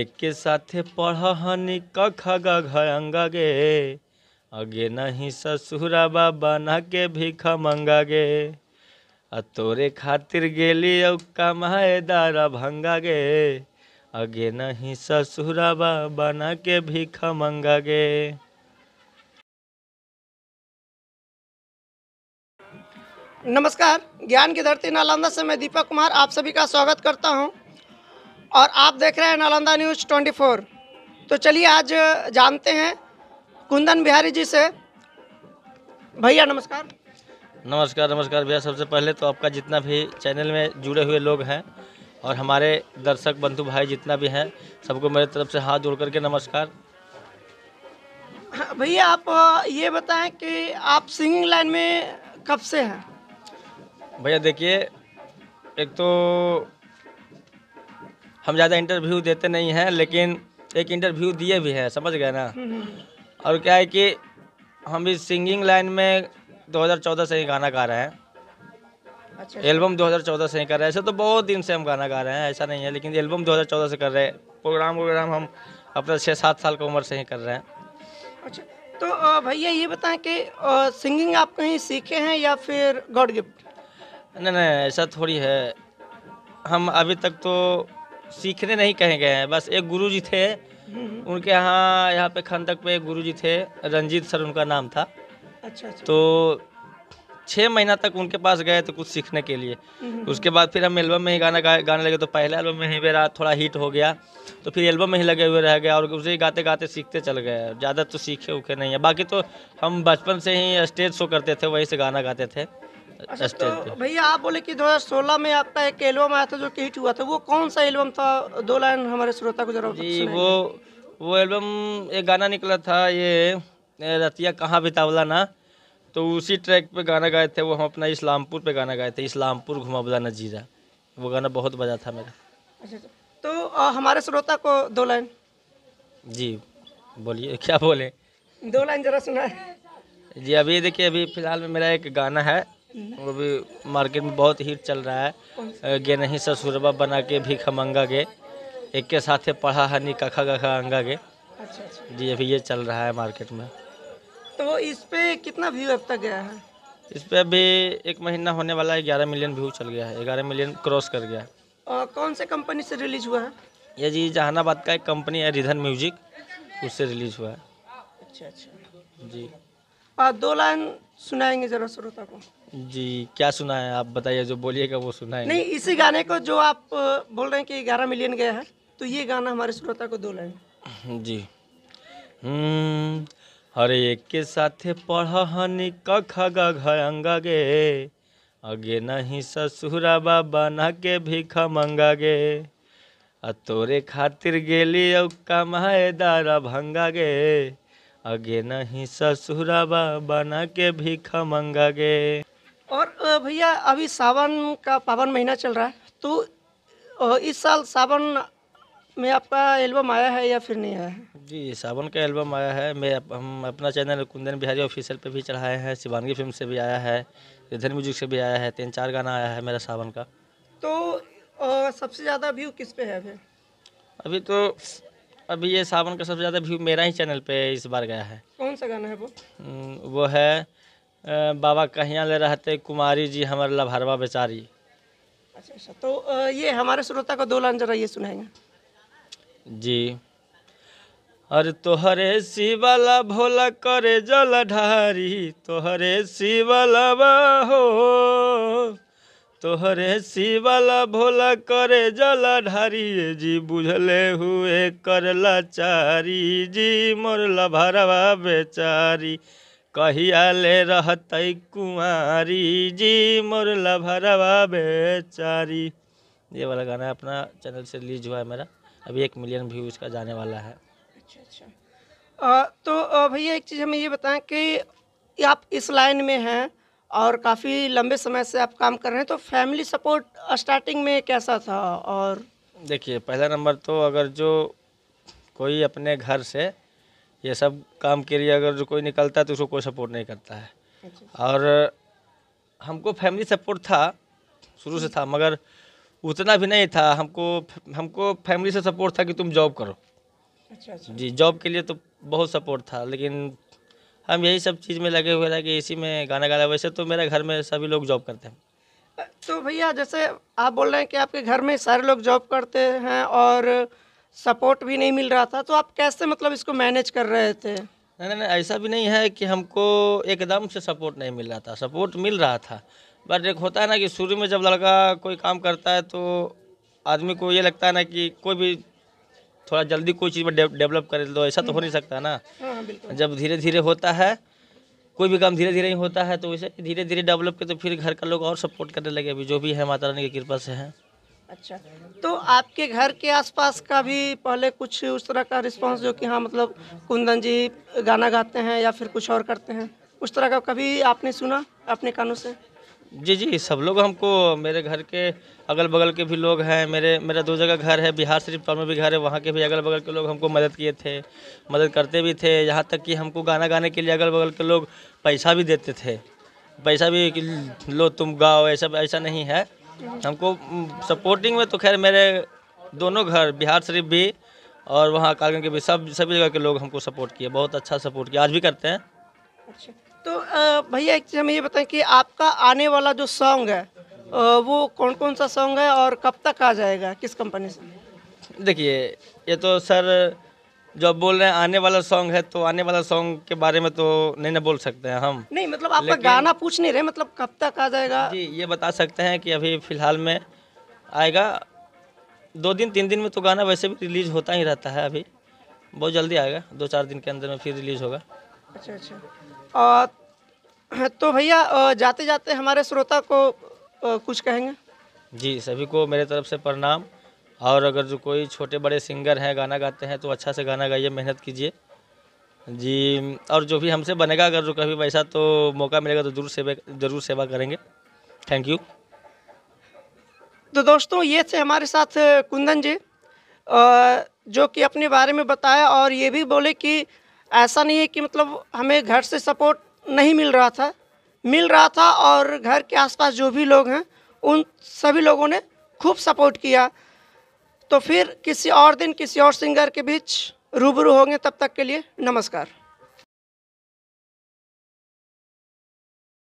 एक साथे पढ़हनी कखा गघयंगा गे अगे नहीं बाबा बना के भीखा मंगा गे आ तोरे खातिर गेली औ कमाए दारा भंगा गे अगे नहीं बाबा बना के भीखा मंगा गे नमस्कार ज्ञान की धरती नालंदा से मैं दीपक कुमार आप सभी का स्वागत करता हूं और आप देख रहे हैं नालंदा न्यूज़ ट्वेंटी फोर तो चलिए आज जानते हैं कुंदन बिहारी जी से भैया नमस्कार नमस्कार नमस्कार भैया सबसे पहले तो आपका जितना भी चैनल में जुड़े हुए लोग हैं और हमारे दर्शक बंधु भाई जितना भी हैं सबको मेरे तरफ से हाथ जोड़ करके नमस्कार भैया आप ये बताएं कि आप सिंगिंग लाइन में कब से हैं भैया देखिए एक तो हम ज़्यादा इंटरव्यू देते नहीं हैं लेकिन एक इंटरव्यू दिए भी हैं समझ गए ना और क्या है कि हम इस सिंगिंग लाइन में 2014 से ही गाना गा रहे हैं अच्छा एल्बम 2014 से ही कर रहे हैं ऐसे तो बहुत दिन से हम गाना गा रहे हैं ऐसा नहीं है लेकिन एल्बम 2014 से कर रहे हैं प्रोग्राम वोग्राम हम अपने छः सात साल की उम्र से ही कर रहे हैं अच्छा तो भैया ये बताएं कि सिंगिंग आप कहीं सीखे हैं या फिर गॉड गिफ्ट नहीं नहीं ऐसा थोड़ी है हम अभी तक तो सीखने नहीं कहे गए हैं बस एक गुरु जी थे उनके यहाँ यहाँ पे खंडक पे एक गुरु जी थे रंजीत सर उनका नाम था अच्छा, अच्छा। तो छः महीना तक उनके पास गए तो कुछ सीखने के लिए हम्म। उसके बाद फिर हम एल्बम में ही गाना गा, गाने लगे तो पहले एल्बम में ही मेरा थोड़ा हिट हो गया तो फिर एल्बम में ही लगे हुए रह गया और उसे गाते गाते सीखते चल गए ज़्यादा तो सीखे उखे नहीं है बाकी तो हम बचपन से ही स्टेज शो करते थे वहीं से गाना गाते थे अच्छा, तो भैया आप बोले कि 2016 में आपका एक एल्बम आया था जो कि हिट हुआ था वो कौन सा एल्बम था दो लाइन हमारे श्रोता को जरूर जी वो वो एल्बम एक गाना निकला था ये रतिया कहाँ बितावला ना तो उसी ट्रैक पे गाना गाए थे वो हम अपना इस्लामपुर पे गाना गाए थे इस्लामपुर घुमावला नजीरा वो गाना बहुत बजा था मेरा अच्छा, अच्छा तो हमारे श्रोता को दो लाइन जी बोलिए क्या बोले दो लाइन जरा सुना है जी अभी देखिए अभी फिलहाल में मेरा एक गाना है वो भी मार्केट में बहुत हीट चल रहा है गे नहीं ससुरबा बना के भी खमंगा गे एक के साथ पढ़ा हनी कखा कखा अंगा गे अच्छा, अच्छा जी अभी ये चल रहा है मार्केट में तो इस पर कितना व्यू अब तक गया है इस पर अभी एक महीना होने वाला है ग्यारह मिलियन व्यू चल गया है ग्यारह मिलियन क्रॉस कर गया और कौन से कंपनी से रिलीज हुआ है ये जी जहानाबाद का एक कंपनी है रिधन म्यूजिक उससे रिलीज हुआ है अच्छा अच्छा जी और दो लाइन सुनाएंगे जरा श्रोता को जी क्या सुना है आप बताइए जो बोलिएगा वो सुनाएंगे नहीं इसी गाने को जो आप बोल रहे हैं कि ग्यारह मिलियन गया है तो ये गाना हमारे श्रोता को दो लाइन जी हम्म, हर एक के साथ पढ़हनी गे अगे नहीं ससुरा बाबा ना के भीखा मंगा गे आ तोरे खातिर गेली और कमाए दारा भंगा गे अगे नहीं ससुराबा बना के भीखा मंगा गे और भैया अभी सावन का पावन महीना चल रहा है तो इस साल सावन में आपका एल्बम आया है या फिर नहीं आया है जी सावन का एल्बम आया है मैं अप, हम अपना चैनल कुंदन बिहारी ऑफिशियल पे भी चढ़ाए हैं शिवानगी फिल्म से भी आया है रिधन म्यूजिक से भी आया है तीन चार गाना आया है मेरा सावन का तो सबसे ज़्यादा व्यू किस पे है अभी अभी तो अभी ये सावन का सबसे ज़्यादा व्यू मेरा ही चैनल पे इस बार गया है कौन सा गाना है वो हम्म, वो है बाबा कहिया ले रहते कुमारी जी हमारे लभरवा बेचारी अच्छा अच्छा तो ये हमारे श्रोता को दो लाइन जरा ये सुनाएंगे जी अरे तोहरे शिवला भोला करे ढारी तोहरे शिवला हो तोहरे शिवल भोला करे जल ढारी जी बुझले हुए करला चारी जी मोरला भरवा बेचारी कहियाले ले कुमारी जी मोरला भरवा बेचारी ये वाला गाना अपना चैनल से रिलीज हुआ है मेरा अभी एक मिलियन व्यू उसका जाने वाला है अच्छा अच्छा तो भैया एक चीज़ हमें ये बताएं कि आप इस लाइन में हैं और काफ़ी लंबे समय से आप काम कर रहे हैं तो फैमिली सपोर्ट स्टार्टिंग में कैसा था और देखिए पहला नंबर तो अगर जो कोई अपने घर से ये सब काम के लिए अगर जो कोई निकलता है तो उसको कोई सपोर्ट नहीं करता है अच्छा। और हमको फैमिली सपोर्ट था शुरू से था मगर उतना भी नहीं था हमको हमको फैमिली से सपोर्ट था कि तुम जॉब करो अच्छा, अच्छा। जी जॉब के लिए तो बहुत सपोर्ट था लेकिन हम यही सब चीज़ में लगे हुए रहे कि इसी में गाना गाया वैसे तो मेरे घर में सभी लोग जॉब करते हैं तो भैया जैसे आप बोल रहे हैं कि आपके घर में सारे लोग जॉब करते हैं और सपोर्ट भी नहीं मिल रहा था तो आप कैसे मतलब इसको मैनेज कर रहे थे नहीं नहीं ऐसा भी नहीं है कि हमको एकदम से सपोर्ट नहीं मिल रहा था सपोर्ट मिल रहा था बट एक होता है ना कि शुरू में जब लड़का कोई काम करता है तो आदमी को ये लगता है ना कि कोई भी थोड़ा जल्दी कोई चीज़ में डेवलप कर दो तो ऐसा तो हो नहीं सकता ना हाँ, हाँ, जब धीरे धीरे होता है कोई भी काम धीरे धीरे ही होता है तो वैसे धीरे धीरे डेवलप के तो फिर घर का लोग और सपोर्ट करने लगे अभी जो भी है माता रानी की कृपा से है अच्छा तो आपके घर के आसपास का भी पहले कुछ उस तरह का रिस्पांस जो कि हाँ मतलब कुंदन जी गाना गाते हैं या फिर कुछ और करते हैं उस तरह का कभी आपने सुना अपने कानों से जी जी सब लोग हमको मेरे घर के अगल बगल के भी लोग हैं मेरे मेरा दो जगह घर है बिहार शरीफ पर में भी घर है वहाँ के भी अगल बगल के लोग हमको मदद किए थे मदद करते भी थे यहाँ तक कि हमको गाना गाने के लिए अगल बगल के लोग पैसा भी देते थे पैसा भी लो तुम गाओ ऐसा ऐसा नहीं है हमको सपोर्टिंग में तो खैर मेरे दोनों घर बिहार शरीफ भी और वहाँ कालगंज के भी सब सभी जगह के लोग हमको सपोर्ट किए बहुत अच्छा सपोर्ट किया आज भी करते हैं अच्छा तो भैया एक चीज़ हमें ये बताएं कि आपका आने वाला जो सॉन्ग है वो कौन कौन सा सॉन्ग है और कब तक आ जाएगा किस कंपनी से देखिए ये तो सर जो आप बोल रहे हैं आने वाला सॉन्ग है तो आने वाला सॉन्ग के बारे में तो नहीं ना बोल सकते हैं हम नहीं मतलब आपका गाना पूछ नहीं रहे मतलब कब तक आ जाएगा जी ये बता सकते हैं कि अभी फ़िलहाल में आएगा दो दिन तीन दिन में तो गाना वैसे भी रिलीज़ होता ही रहता है अभी बहुत जल्दी आएगा दो चार दिन के अंदर में फिर रिलीज़ होगा अच्छा अच्छा तो भैया जाते जाते हमारे श्रोता को कुछ कहेंगे जी सभी को मेरे तरफ से प्रणाम और अगर जो कोई छोटे बड़े सिंगर हैं गाना गाते हैं तो अच्छा से गाना गाइए मेहनत कीजिए जी और जो भी हमसे बनेगा अगर जो कभी वैसा तो मौका मिलेगा तो जरूर सेवा जरूर सेवा करेंगे थैंक यू तो दोस्तों ये थे हमारे साथ कुंदन जी जो कि अपने बारे में बताया और ये भी बोले कि ऐसा नहीं है कि मतलब हमें घर से सपोर्ट नहीं मिल रहा था मिल रहा था और घर के आसपास जो भी लोग हैं उन सभी लोगों ने खूब सपोर्ट किया तो फिर किसी और दिन किसी और सिंगर के बीच रूबरू होंगे तब तक के लिए नमस्कार